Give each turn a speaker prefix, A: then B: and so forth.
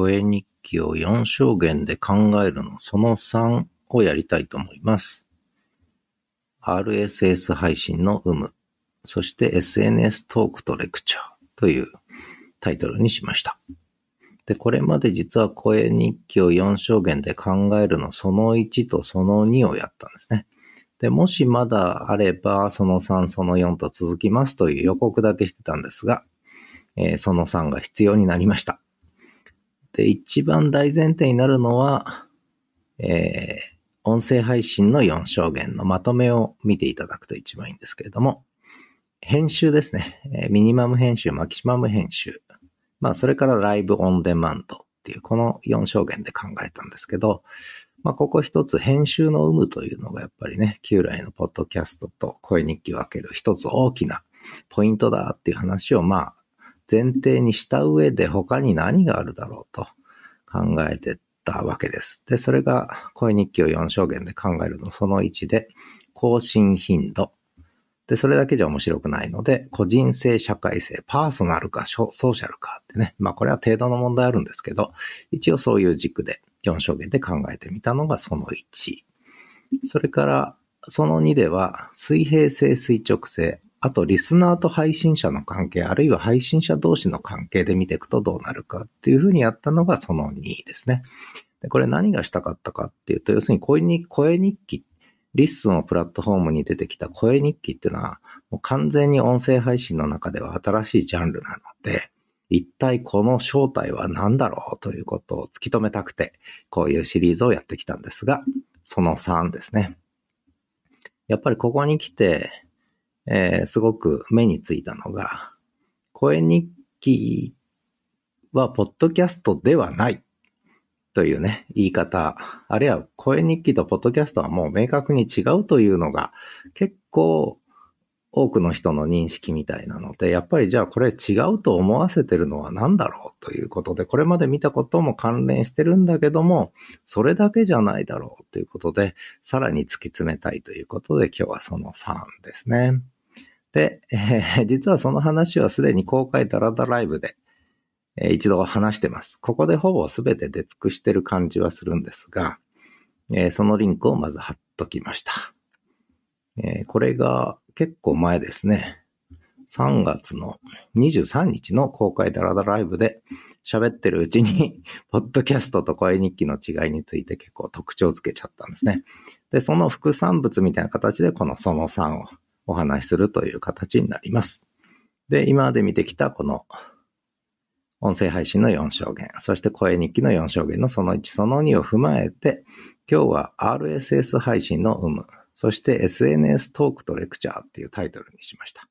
A: 声日記を4証言で考えるのその3をやりたいと思います。RSS 配信の有無、そして SNS トークとレクチャーというタイトルにしました。で、これまで実は声日記を4証言で考えるのその1とその2をやったんですね。で、もしまだあれば、その3、その4と続きますという予告だけしてたんですが、えー、その3が必要になりました。で、一番大前提になるのは、えー、音声配信の4証言のまとめを見ていただくと一番いいんですけれども、編集ですね。えミニマム編集、マキシマム編集。まあ、それからライブオンデマンドっていう、この4証言で考えたんですけど、まあ、ここ一つ編集の有無というのがやっぱりね、旧来のポッドキャストと声日記を分ける一つ大きなポイントだっていう話を、まあ、前提にした上で他に何があるだろうと考えてたわけです。で、それが声日記を4証言で考えるのその1で、更新頻度。で、それだけじゃ面白くないので、個人性、社会性、パーソナルか、ソーシャルかってね。まあこれは程度の問題あるんですけど、一応そういう軸で4証言で考えてみたのがその1。それから、その2では、水平性、垂直性、あと、リスナーと配信者の関係、あるいは配信者同士の関係で見ていくとどうなるかっていうふうにやったのがその2ですね。でこれ何がしたかったかっていうと、要するに声に声日記、リッスンをプラットフォームに出てきた声日記っていうのは、もう完全に音声配信の中では新しいジャンルなので、一体この正体は何だろうということを突き止めたくて、こういうシリーズをやってきたんですが、その3ですね。やっぱりここに来て、えー、すごく目についたのが、声日記はポッドキャストではないというね、言い方、あるいは声日記とポッドキャストはもう明確に違うというのが結構多くの人の認識みたいなので、やっぱりじゃあこれ違うと思わせてるのは何だろうということで、これまで見たことも関連してるんだけども、それだけじゃないだろうということで、さらに突き詰めたいということで、今日はその3ですね。で、えー、実はその話はすでに公開ダラダライブで、えー、一度話してます。ここでほぼ全て出尽くしてる感じはするんですが、えー、そのリンクをまず貼っときました。えこれが結構前ですね。3月の23日の公開ダラダライブで喋ってるうちに、ポッドキャストと声日記の違いについて結構特徴をつけちゃったんですね。で、その副産物みたいな形でこのその3をお話しするという形になります。で、今まで見てきたこの音声配信の4証言、そして声日記の4証言のその1、その2を踏まえて、今日は RSS 配信の有無、そして SNS トークとレクチャーっていうタイトルにしました。